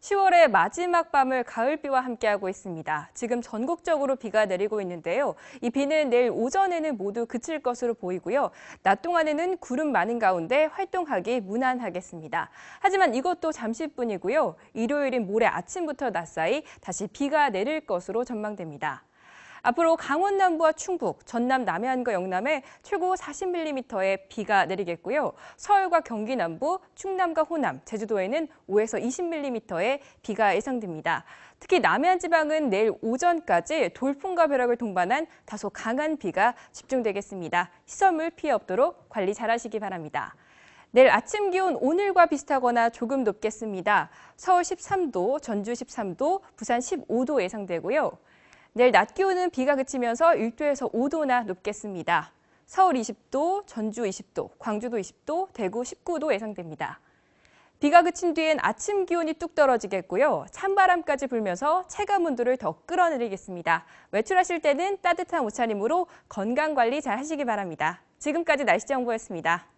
10월의 마지막 밤을 가을비와 함께하고 있습니다. 지금 전국적으로 비가 내리고 있는데요. 이 비는 내일 오전에는 모두 그칠 것으로 보이고요. 낮 동안에는 구름 많은 가운데 활동하기 무난하겠습니다. 하지만 이것도 잠시뿐이고요. 일요일인 모레 아침부터 낮 사이 다시 비가 내릴 것으로 전망됩니다. 앞으로 강원 남부와 충북, 전남 남해안과 영남에 최고 40mm의 비가 내리겠고요. 서울과 경기 남부, 충남과 호남, 제주도에는 5에서 20mm의 비가 예상됩니다. 특히 남해안 지방은 내일 오전까지 돌풍과 벼락을 동반한 다소 강한 비가 집중되겠습니다. 시설물 피해 없도록 관리 잘하시기 바랍니다. 내일 아침 기온 오늘과 비슷하거나 조금 높겠습니다. 서울 13도, 전주 13도, 부산 15도 예상되고요. 내일 낮 기온은 비가 그치면서 1도에서 5도나 높겠습니다. 서울 20도, 전주 20도, 광주도 20도, 대구 19도 예상됩니다. 비가 그친 뒤엔 아침 기온이 뚝 떨어지겠고요. 찬바람까지 불면서 체감 온도를 더 끌어내리겠습니다. 외출하실 때는 따뜻한 옷차림으로 건강 관리 잘 하시기 바랍니다. 지금까지 날씨 정보였습니다.